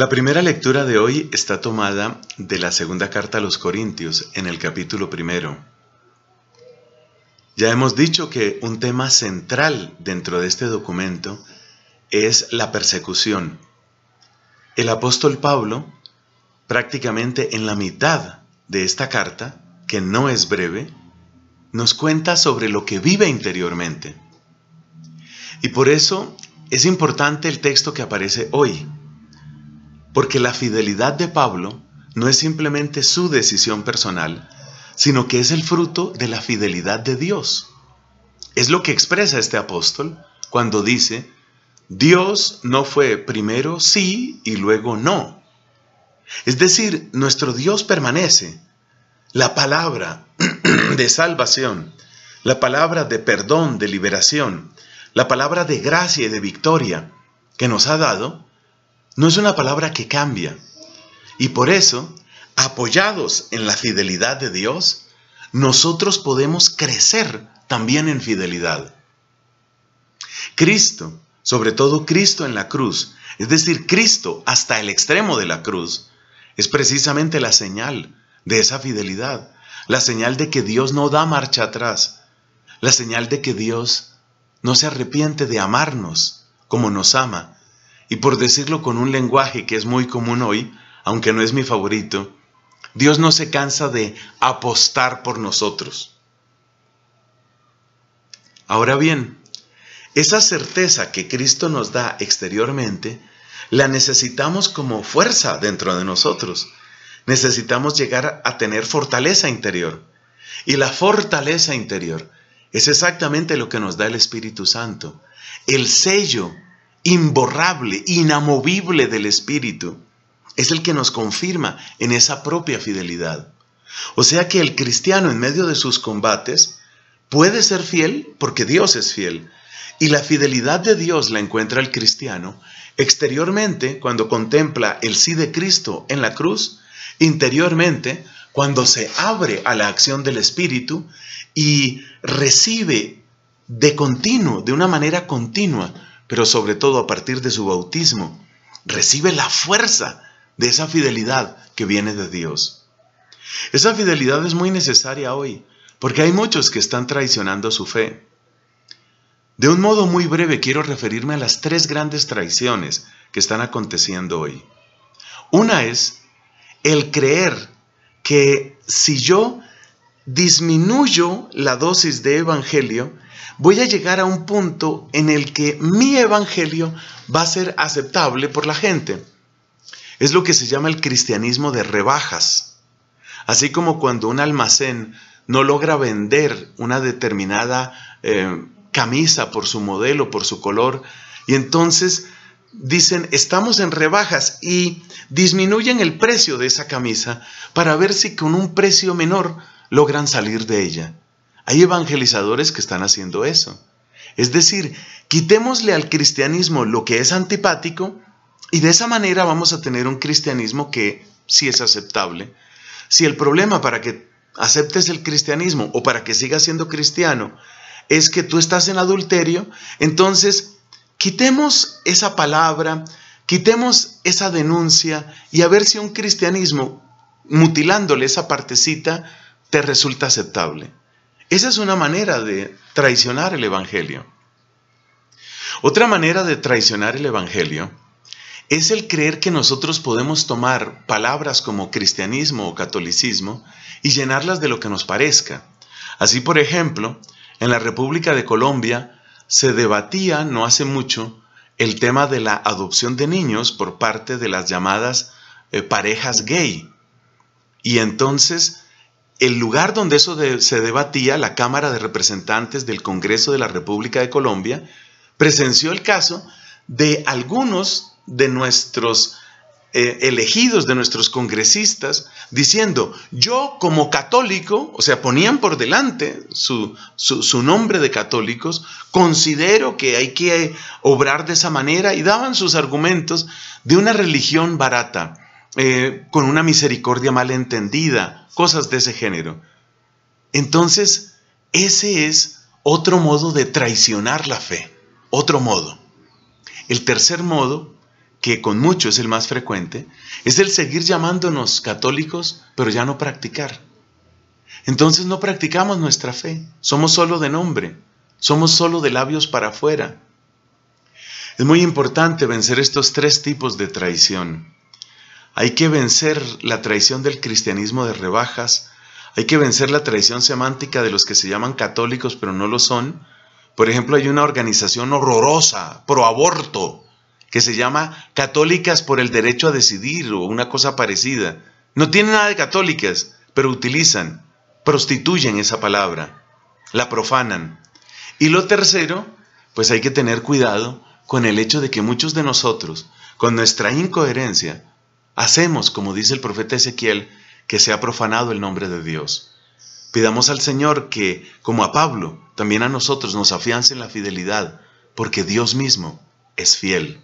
La primera lectura de hoy está tomada de la segunda carta a los Corintios en el capítulo primero. Ya hemos dicho que un tema central dentro de este documento es la persecución. El apóstol Pablo, prácticamente en la mitad de esta carta, que no es breve, nos cuenta sobre lo que vive interiormente. Y por eso es importante el texto que aparece hoy, porque la fidelidad de Pablo no es simplemente su decisión personal, sino que es el fruto de la fidelidad de Dios. Es lo que expresa este apóstol cuando dice, Dios no fue primero sí y luego no. Es decir, nuestro Dios permanece. La palabra de salvación, la palabra de perdón, de liberación, la palabra de gracia y de victoria que nos ha dado, no es una palabra que cambia. Y por eso, apoyados en la fidelidad de Dios, nosotros podemos crecer también en fidelidad. Cristo, sobre todo Cristo en la cruz, es decir, Cristo hasta el extremo de la cruz, es precisamente la señal de esa fidelidad, la señal de que Dios no da marcha atrás, la señal de que Dios no se arrepiente de amarnos como nos ama y por decirlo con un lenguaje que es muy común hoy, aunque no es mi favorito, Dios no se cansa de apostar por nosotros. Ahora bien, esa certeza que Cristo nos da exteriormente, la necesitamos como fuerza dentro de nosotros. Necesitamos llegar a tener fortaleza interior. Y la fortaleza interior es exactamente lo que nos da el Espíritu Santo, el sello imborrable, inamovible del Espíritu, es el que nos confirma en esa propia fidelidad. O sea que el cristiano en medio de sus combates puede ser fiel porque Dios es fiel. Y la fidelidad de Dios la encuentra el cristiano exteriormente cuando contempla el sí de Cristo en la cruz, interiormente cuando se abre a la acción del Espíritu y recibe de continuo, de una manera continua, pero sobre todo a partir de su bautismo, recibe la fuerza de esa fidelidad que viene de Dios. Esa fidelidad es muy necesaria hoy, porque hay muchos que están traicionando su fe. De un modo muy breve quiero referirme a las tres grandes traiciones que están aconteciendo hoy. Una es el creer que si yo disminuyo la dosis de evangelio, voy a llegar a un punto en el que mi evangelio va a ser aceptable por la gente. Es lo que se llama el cristianismo de rebajas. Así como cuando un almacén no logra vender una determinada eh, camisa por su modelo, por su color, y entonces dicen, estamos en rebajas y disminuyen el precio de esa camisa para ver si con un precio menor logran salir de ella. Hay evangelizadores que están haciendo eso. Es decir, quitémosle al cristianismo lo que es antipático y de esa manera vamos a tener un cristianismo que sí es aceptable. Si el problema para que aceptes el cristianismo o para que sigas siendo cristiano es que tú estás en adulterio, entonces quitemos esa palabra, quitemos esa denuncia y a ver si un cristianismo, mutilándole esa partecita, te resulta aceptable. Esa es una manera de traicionar el Evangelio. Otra manera de traicionar el Evangelio es el creer que nosotros podemos tomar palabras como cristianismo o catolicismo y llenarlas de lo que nos parezca. Así, por ejemplo, en la República de Colombia se debatía no hace mucho el tema de la adopción de niños por parte de las llamadas eh, parejas gay. Y entonces el lugar donde eso se debatía, la Cámara de Representantes del Congreso de la República de Colombia, presenció el caso de algunos de nuestros eh, elegidos, de nuestros congresistas, diciendo, yo como católico, o sea, ponían por delante su nombre de católicos, considero que hay que obrar de esa manera y daban sus argumentos de una religión barata eh, con una misericordia mal entendida, cosas de ese género. Entonces, ese es otro modo de traicionar la fe, otro modo. El tercer modo, que con mucho es el más frecuente, es el seguir llamándonos católicos, pero ya no practicar. Entonces no practicamos nuestra fe, somos solo de nombre, somos solo de labios para afuera. Es muy importante vencer estos tres tipos de traición. Hay que vencer la traición del cristianismo de rebajas, hay que vencer la traición semántica de los que se llaman católicos pero no lo son. Por ejemplo, hay una organización horrorosa, pro aborto, que se llama Católicas por el Derecho a Decidir o una cosa parecida. No tiene nada de católicas, pero utilizan, prostituyen esa palabra, la profanan. Y lo tercero, pues hay que tener cuidado con el hecho de que muchos de nosotros, con nuestra incoherencia, hacemos, como dice el profeta Ezequiel, que sea profanado el nombre de Dios. Pidamos al Señor que, como a Pablo, también a nosotros nos afiance en la fidelidad, porque Dios mismo es fiel.